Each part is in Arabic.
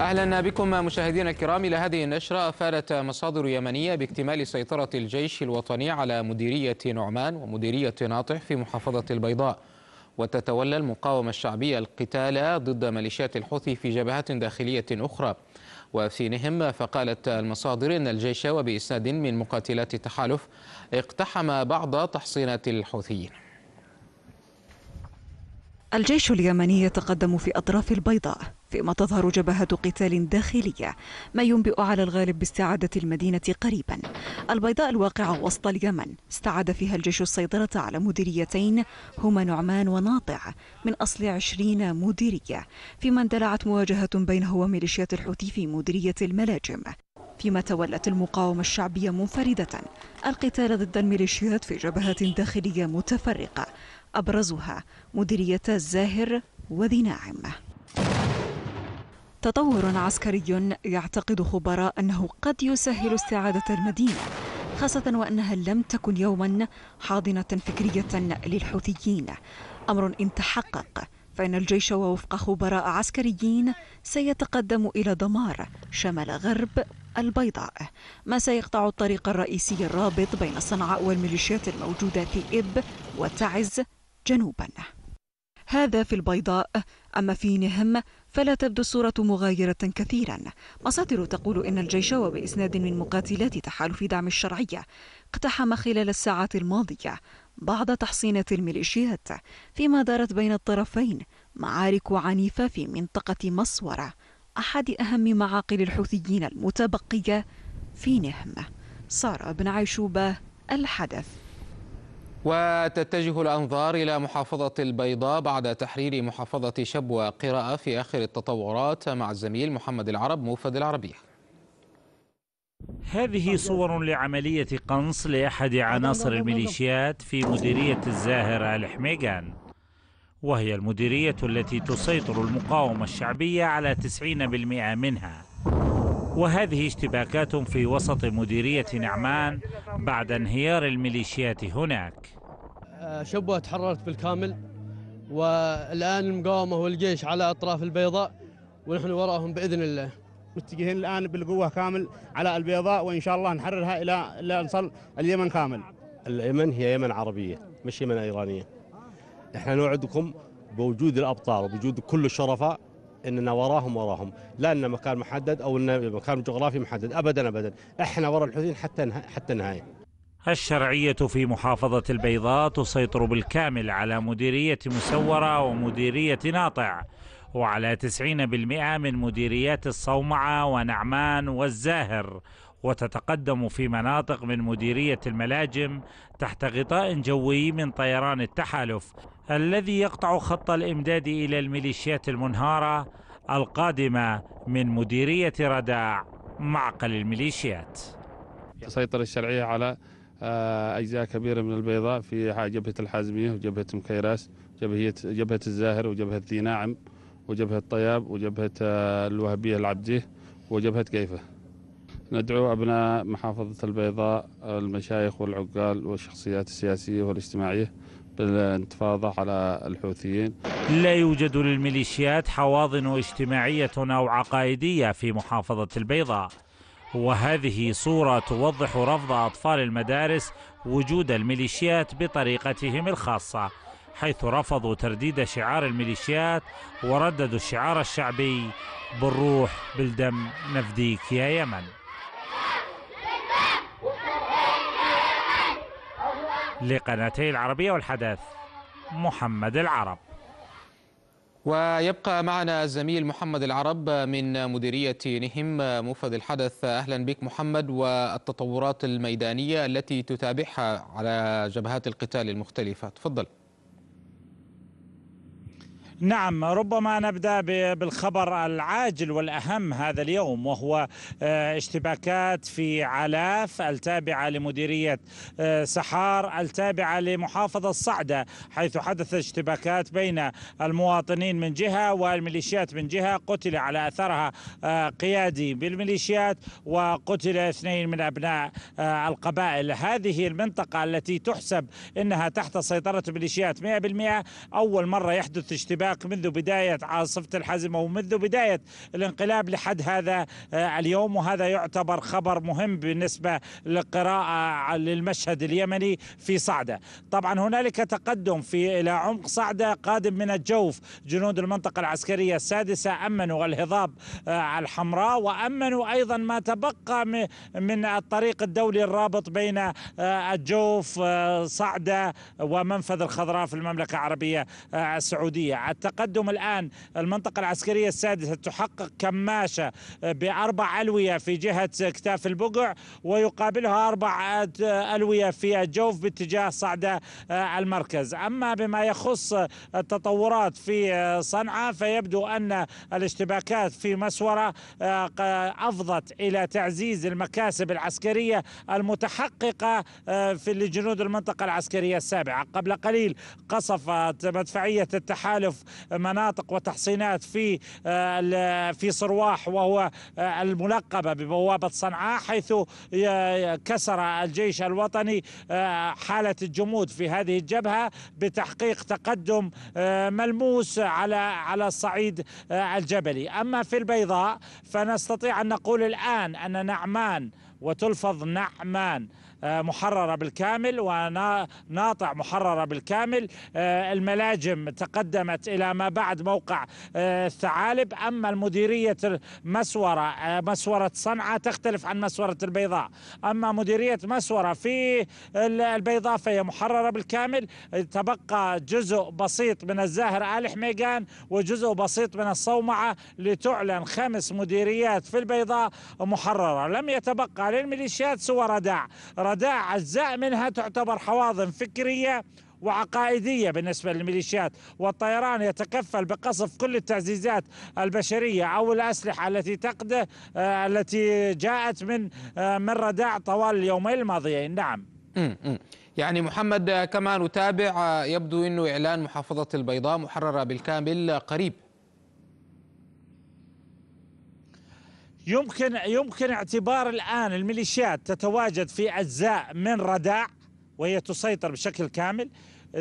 أهلا بكم مشاهدينا الكرام إلى هذه النشرة أفادت مصادر يمنية باكتمال سيطرة الجيش الوطني على مديرية نعمان ومديرية ناطح في محافظة البيضاء وتتولى المقاومة الشعبية القتال ضد ميليشيات الحوثي في جبهات داخلية أخرى نهم فقالت المصادر أن الجيش وبإسناد من مقاتلات التحالف اقتحم بعض تحصينات الحوثيين الجيش اليمني يتقدم في أطراف البيضاء فيما تظهر جبهة قتال داخلية ما ينبئ على الغالب باستعادة المدينة قريبا البيضاء الواقعة وسط اليمن استعاد فيها الجيش السيطرة على مديريتين هما نعمان وناطع من أصل عشرين مديرية فيما اندلعت مواجهة بينه وميليشيات الحوثي في مديرية الملاجم فيما تولت المقاومة الشعبية منفردة القتال ضد الميليشيات في جبهات داخلية متفرقة أبرزها مديرية الزاهر وذي ناعم تطور عسكري يعتقد خبراء أنه قد يسهل استعادة المدينة خاصة وأنها لم تكن يوما حاضنة فكرية للحوثيين أمر إن تحقق فإن الجيش ووفق خبراء عسكريين سيتقدم إلى دمار شمال غرب البيضاء ما سيقطع الطريق الرئيسي الرابط بين صنعاء والميليشيات الموجودة في إب وتعز جنوبا هذا في البيضاء أما في نهم فلا تبدو الصورة مغايرة كثيرا مصادر تقول إن الجيش وبإسناد من مقاتلات تحالف دعم الشرعية اقتحم خلال الساعات الماضية بعض تحصينات الميليشيات فيما دارت بين الطرفين معارك عنيفة في منطقة مصورة أحد أهم معاقل الحوثيين المتبقية في نهم سارة بن عيشوبة الحدث وتتجه الأنظار إلى محافظة البيضاء بعد تحرير محافظة شبوة قراءة في آخر التطورات مع الزميل محمد العرب موفد العربية هذه صور لعملية قنص لأحد عناصر الميليشيات في مديرية الزاهرة الحميقان وهي المديرية التي تسيطر المقاومة الشعبية على 90% منها وهذه اشتباكات في وسط مديرية نعمان بعد انهيار الميليشيات هناك آه، شبوة تحررت بالكامل والآن المقاومة والجيش على أطراف البيضاء ونحن وراهم بإذن الله متجهين الآن بالقوة كامل على البيضاء وإن شاء الله نحررها إلى إلى نصل اليمن كامل اليمن هي يمن عربية مش يمن إيرانية احنا نوعدكم بوجود الأبطال وبوجود كل الشرفاء اننا وراهم وراهم لا ان مكان محدد او ان مكان جغرافي محدد ابدا ابدا احنا ورا الحوثيين حتى حتى النهايه الشرعية في محافظة البيضاء تسيطر بالكامل على مديرية مسورة ومديرية ناطع وعلى 90% من مديريات الصومعة ونعمان والزاهر وتتقدم في مناطق من مديرية الملاجم تحت غطاء جوي من طيران التحالف الذي يقطع خط الإمداد إلى الميليشيات المنهارة القادمة من مديرية رداع معقل الميليشيات تسيطر الشرعية على آه، أجزاء كبيرة من البيضاء في جبهة الحازمية وجبهة مكيراس جبهة, جبهة الزاهر وجبهة ذي ناعم وجبهة طياب وجبهة آه، الوهبية العبديه وجبهة كيفه ندعو أبناء محافظة البيضاء المشايخ والعقال والشخصيات السياسية والاجتماعية بالانتفاضة على الحوثيين لا يوجد للميليشيات حواضن اجتماعية أو عقائدية في محافظة البيضاء وهذه صورة توضح رفض أطفال المدارس وجود الميليشيات بطريقتهم الخاصة حيث رفضوا ترديد شعار الميليشيات ورددوا الشعار الشعبي بالروح بالدم نفديك يا يمن لقناتي العربية والحدث محمد العرب ويبقى معنا الزميل محمد العرب من مديرية نهم مفرد الحدث أهلا بك محمد والتطورات الميدانية التي تتابعها على جبهات القتال المختلفة تفضل نعم ربما نبدا بالخبر العاجل والاهم هذا اليوم وهو آه، اشتباكات في علاف التابعه لمديريه آه، سحار التابعه لمحافظه صعده حيث حدث اشتباكات بين المواطنين من جهه والميليشيات من جهه قتل على اثرها آه، قيادي بالميليشيات وقتل اثنين من ابناء القبائل هذه المنطقه التي تحسب انها تحت سيطره الميليشيات 100% اول مره يحدث اشتباك العراق منذ بداية عاصفة الحزمة ومنذ بداية الانقلاب لحد هذا آه، اليوم وهذا يعتبر خبر مهم بالنسبة للقراءة للمشهد اليمني في صعدة طبعا هنالك تقدم في إلى عمق صعدة قادم من الجوف جنود المنطقة العسكرية السادسة أمنوا الهضاب آه، الحمراء وأمنوا أيضا ما تبقى من الطريق الدولي الرابط بين آه، الجوف صعدة ومنفذ الخضراء في المملكة العربية السعودية التقدم الآن المنطقة العسكرية السادسة تحقق كماشة آه، بأربع ألوية في جهة كتاف البقع ويقابلها أربع آه، ألوية في الجوف باتجاه صعدة آه، المركز أما بما يخص التطورات في صنعاء فيبدو أن الاشتباكات في مسورة أفضت إلى تعزيز المكاسب العسكرية المتحققة في لجنود المنطقة العسكرية السابعة قبل قليل قصفت مدفعية التحالف مناطق وتحصينات في آه، في صرواح وهو آه، الملقبة ببوابة صنعاء حيث كسر الجيش الوطني آه، حالة الجمود في هذه الجبهة بتحقيق تقدم ملموس على على الصعيد الجبلي أما في البيضاء فنستطيع أن نقول الآن أن نعمان وتلفظ نعمان آه، محررة بالكامل وناطع محررة بالكامل آه، الملاجم تقدمت إلى ما بعد موقع الثعالب آه، أما المديرية مسورة مسورة صنعاء تختلف عن مسورة البيضاء أما مديرية مسورة في البيضاء فهي محررة بالكامل تبقى جزء بسيط من الزاهر آل حميقان وجزء بسيط من الصومعة لتعلن خمس مديريات في البيضاء محررة لم يتبقى للميليشيات سوى رداع رداء أجزاء منها تعتبر حواضن فكرية وعقائدية بالنسبة للميليشيات والطيران يتكفل بقصف كل التعزيزات البشرية أو الأسلحة التي تقده آه، التي جاءت من آه، من رداع طوال اليومين الماضيين نعم يعني محمد آه، كما نتابع يبدو أنه إعلان محافظة البيضاء محررة بالكامل قريب يمكن يمكن اعتبار الان الميليشيات تتواجد في اجزاء من رداع وهي تسيطر بشكل كامل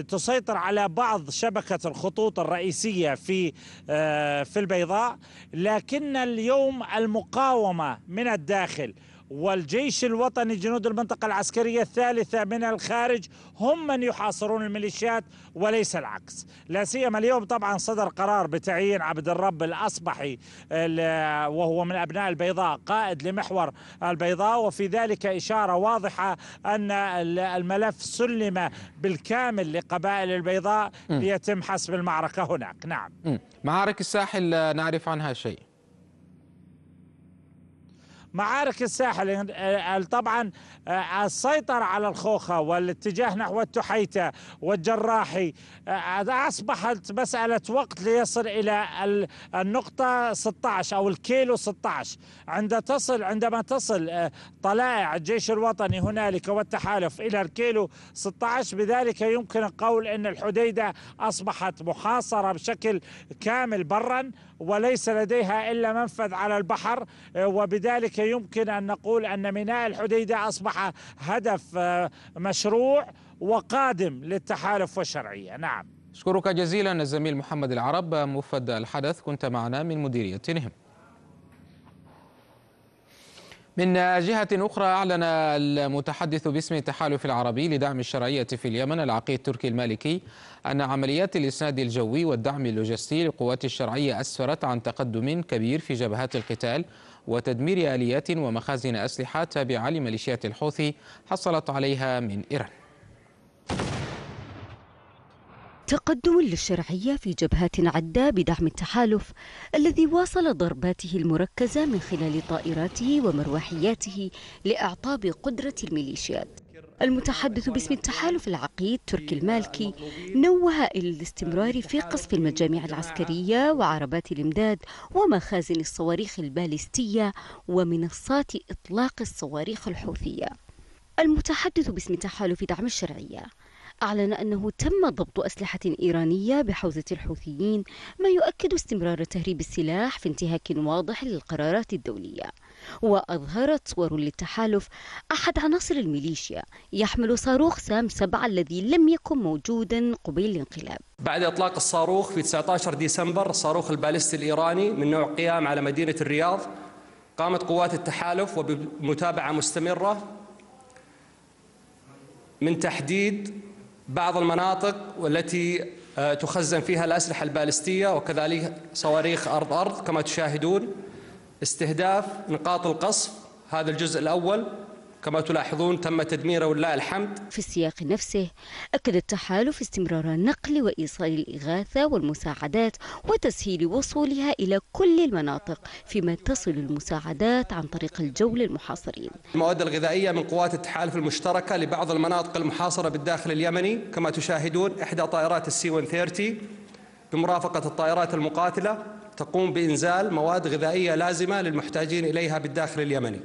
تسيطر على بعض شبكة الخطوط الرئيسية في آه، في البيضاء لكن اليوم المقاومة من الداخل والجيش الوطني جنود المنطقة العسكرية الثالثة من الخارج هم من يحاصرون الميليشيات وليس العكس لا سيما اليوم طبعا صدر قرار بتعيين عبد الرب الأصبحي وهو من أبناء البيضاء قائد لمحور البيضاء وفي ذلك إشارة واضحة أن الملف سلم بالكامل لقبائل البيضاء ليتم حسم المعركة هناك نعم معارك الساحل آه، نعرف عنها شيء معارك الساحل طبعا آه، السيطرة على الخوخة والاتجاه نحو التحيتة والجراحي آه، أصبحت مسألة وقت ليصل إلى النقطة 16 أو الكيلو 16 عند تصل عندما تصل آه، طلائع الجيش الوطني هنالك والتحالف إلى الكيلو 16 بذلك يمكن القول أن الحديدة أصبحت محاصرة بشكل كامل برا وليس لديها إلا منفذ على البحر آه، وبذلك يمكن أن نقول أن ميناء الحديدة أصبح هدف آه، مشروع وقادم للتحالف والشرعية نعم أشكرك جزيلا الزميل محمد العرب موفد الحدث كنت معنا من مديرية نهم من جهة أخرى أعلن المتحدث باسم التحالف العربي لدعم الشرعية في اليمن العقيد التركي المالكي أن عمليات الإسناد الجوي والدعم اللوجستي للقوات الشرعية أسفرت عن تقدم كبير في جبهات القتال وتدمير آليات ومخازن أسلحة تابعة لميليشيات الحوثي حصلت عليها من إيران تقدم للشرعية في جبهات عدة بدعم التحالف الذي واصل ضرباته المركزة من خلال طائراته ومروحياته لإعطاب قدرة الميليشيات المتحدث باسم التحالف العقيد تركي المالكي نوه إلى الاستمرار في قصف المجامع العسكرية وعربات الإمداد ومخازن الصواريخ البالستية ومنصات إطلاق الصواريخ الحوثية المتحدث باسم تحالف دعم الشرعية أعلن أنه تم ضبط أسلحة إيرانية بحوزة الحوثيين ما يؤكد استمرار تهريب السلاح في انتهاك واضح للقرارات الدولية وأظهرت صور للتحالف أحد عناصر الميليشيا يحمل صاروخ سام 7 الذي لم يكن موجودا قبيل الانقلاب بعد إطلاق الصاروخ في 19 ديسمبر صاروخ البالستي الإيراني من نوع قيام على مدينة الرياض قامت قوات التحالف وبمتابعة مستمرة من تحديد بعض المناطق والتي آه، تخزن فيها الأسلحة البالستية وكذلك صواريخ أرض أرض كما تشاهدون استهداف نقاط القصف هذا الجزء الأول كما تلاحظون تم تدمير ولله الحمد في السياق نفسه أكد التحالف استمرار نقل وإيصال الإغاثة والمساعدات وتسهيل وصولها إلى كل المناطق فيما تصل المساعدات عن طريق الجو للمحاصرين المواد الغذائية من قوات التحالف المشتركة لبعض المناطق المحاصرة بالداخل اليمني كما تشاهدون إحدى طائرات السي 130 بمرافقة الطائرات المقاتلة تقوم بإنزال مواد غذائية لازمة للمحتاجين إليها بالداخل اليمني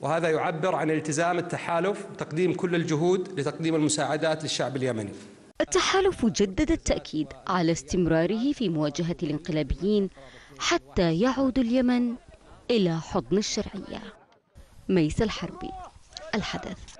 وهذا يعبر عن التزام التحالف وتقديم كل الجهود لتقديم المساعدات للشعب اليمني التحالف جدد التأكيد على استمراره في مواجهة الانقلابيين حتى يعود اليمن إلى حضن الشرعية ميس الحربي الحدث